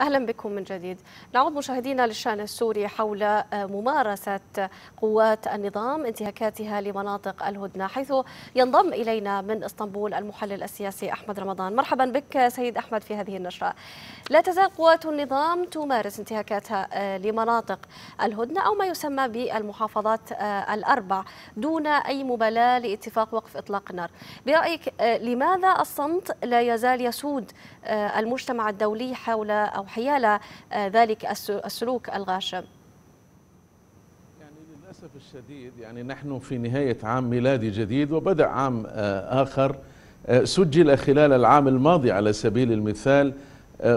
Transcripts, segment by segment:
أهلا بكم من جديد نعود مشاهدينا للشأن السوري حول آه، ممارسة قوات النظام انتهاكاتها لمناطق الهدنة حيث ينضم إلينا من إسطنبول المحلل السياسي أحمد رمضان مرحبا بك سيد أحمد في هذه النشرة لا تزال قوات النظام تمارس انتهاكاتها آه، لمناطق الهدنة أو ما يسمى بالمحافظات آه، الأربع دون أي مبالاة لاتفاق وقف إطلاق النار برأيك لماذا الصمت لا يزال يسود المجتمع الدولي حول أو حيال آه، ذلك السلوك الغاشم يعني للأسف الشديد يعني نحن في نهاية عام ميلادي جديد وبدأ عام آه، آخر آه، سجل خلال العام الماضي على سبيل المثال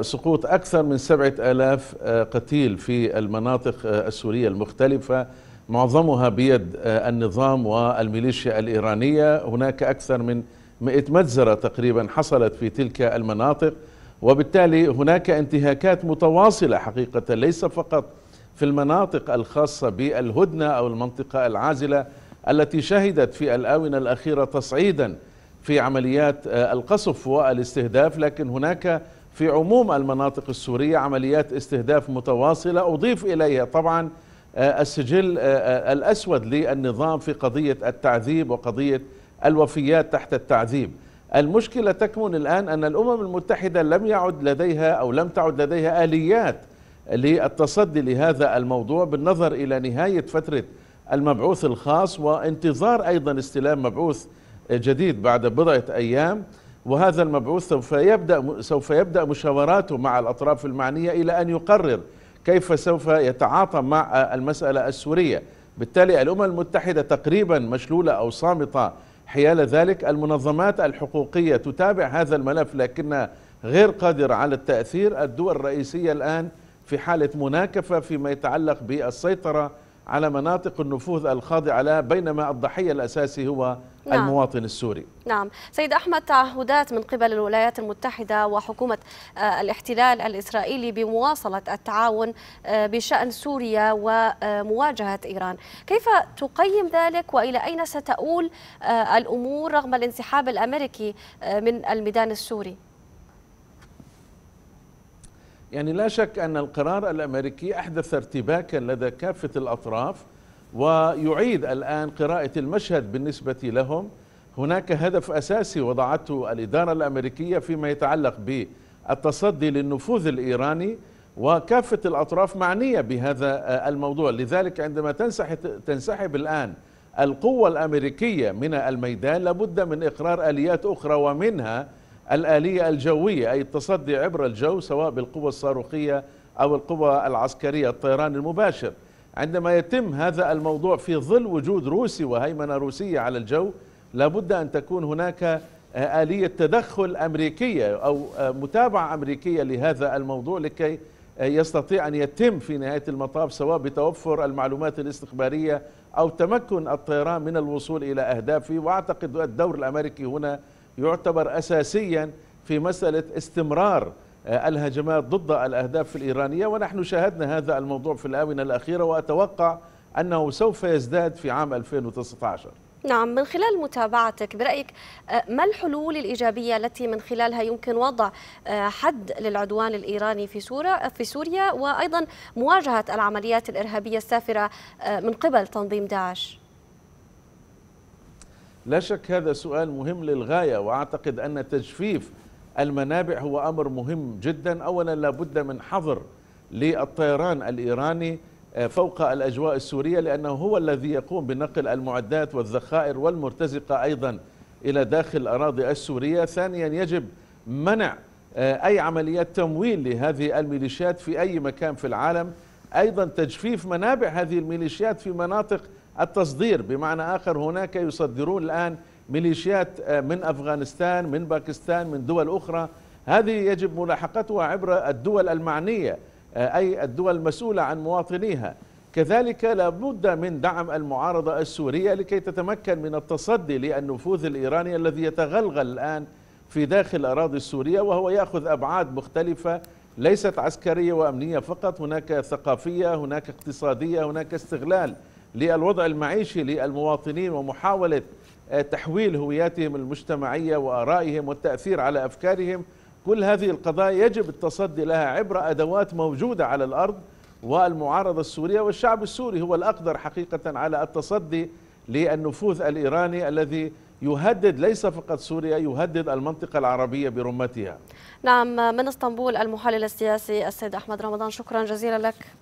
سقوط أكثر من سبعة آلاف قتيل في المناطق السورية المختلفة معظمها بيد النظام والميليشيا الإيرانية هناك أكثر من 100 مجزرة تقريبا حصلت في تلك المناطق وبالتالي هناك انتهاكات متواصلة حقيقة ليس فقط في المناطق الخاصة بالهدنة أو المنطقة العازلة التي شهدت في الآونة الأخيرة تصعيدا في عمليات آه، القصف والاستهداف لكن هناك في عموم المناطق السورية عمليات استهداف متواصلة أضيف إليها طبعا آه، السجل آه، الأسود للنظام في قضية التعذيب وقضية الوفيات تحت التعذيب المشكلة تكمن الآن أن الأمم المتحدة لم يعد لديها أو لم تعد لديها آليات للتصدي لهذا الموضوع بالنظر إلى نهاية فترة المبعوث الخاص وانتظار أيضا استلام مبعوث جديد بعد بضعة أيام وهذا المبعوث سوف يبدأ, سوف يبدأ مشاوراته مع الأطراف المعنية إلى أن يقرر كيف سوف يتعاطى مع المسألة السورية بالتالي الأمم المتحدة تقريبا مشلولة أو صامتة حيال ذلك المنظمات الحقوقية تتابع هذا الملف لكنها غير قادرة على التأثير الدول الرئيسية الآن في حالة مناكفة فيما يتعلق بالسيطرة على مناطق النفوذ الخاضعة لها بينما الضحية الأساسي هو نعم. المواطن السوري نعم سيد أحمد تعهدات من قبل الولايات المتحدة وحكومة آه، الاحتلال الإسرائيلي بمواصلة التعاون آه، بشأن سوريا ومواجهة آه، إيران كيف تقيم ذلك وإلى أين ستؤول الأمور رغم الانسحاب الأمريكي من الميدان السوري؟ يعني لا شك أن القرار الأمريكي أحدث ارتباكا لدى كافة الأطراف ويعيد الآن قراءة المشهد بالنسبة لهم هناك هدف أساسي وضعته الإدارة الأمريكية فيما يتعلق بالتصدي للنفوذ الإيراني وكافة الأطراف معنية بهذا الموضوع لذلك عندما تنسحب الآن القوة الأمريكية من الميدان لابد من إقرار آليات أخرى ومنها الآلية الجوية أي التصدي عبر الجو سواء بالقوة الصاروخية أو القوة العسكرية الطيران المباشر عندما يتم هذا الموضوع في ظل وجود روسي وهيمنة روسية على الجو لابد أن تكون هناك آلية تدخل أمريكية أو متابعة أمريكية لهذا الموضوع لكي يستطيع أن يتم في نهاية المطاف سواء بتوفر المعلومات الاستخبارية أو تمكن الطيران من الوصول إلى أهدافه وأعتقد الدور الأمريكي هنا يعتبر أساسيا في مسألة استمرار آه، الهجمات ضد الأهداف الإيرانية ونحن شاهدنا هذا الموضوع في الآونة الأخيرة وأتوقع أنه سوف يزداد في عام 2019 نعم من خلال متابعتك برأيك آه، ما الحلول الإيجابية التي من خلالها يمكن وضع آه، حد للعدوان الإيراني في سوريا في سوريا وأيضا مواجهة العمليات الإرهابية السافرة من قبل تنظيم داعش لا شك هذا سؤال مهم للغاية وأعتقد أن تجفيف المنابع هو أمر مهم جدا أولا لابد من حظر للطيران الإيراني آه، فوق الأجواء السورية لأنه هو الذي يقوم بنقل المعدات والذخائر والمرتزقة أيضا إلى داخل الأراضي السورية ثانيا يجب منع آه، أي عمليات تمويل لهذه الميليشيات في أي مكان في العالم أيضا تجفيف منابع هذه الميليشيات في مناطق التصدير بمعنى آخر هناك يصدرون الآن ميليشيات آه، من أفغانستان من باكستان من دول أخرى هذه يجب ملاحقتها عبر الدول المعنية آه، أي الدول المسؤولة عن مواطنيها كذلك لابد من دعم المعارضة السورية لكي تتمكن من التصدي للنفوذ الإيراني الذي يتغلغل الآن في داخل الأراضي السورية وهو يأخذ أبعاد مختلفة ليست عسكرية وأمنية فقط هناك ثقافية هناك اقتصادية هناك استغلال للوضع المعيشي للمواطنين ومحاولة آه، تحويل هوياتهم المجتمعية وآرائهم والتأثير على أفكارهم كل هذه القضايا يجب التصدي لها عبر أدوات موجودة على الأرض والمعارضة السورية والشعب السوري هو الأقدر حقيقة على التصدي للنفوذ الإيراني الذي يهدد ليس فقط سوريا يهدد المنطقة العربية برمتها نعم من اسطنبول المحلل السياسي السيد أحمد رمضان شكرا جزيلا لك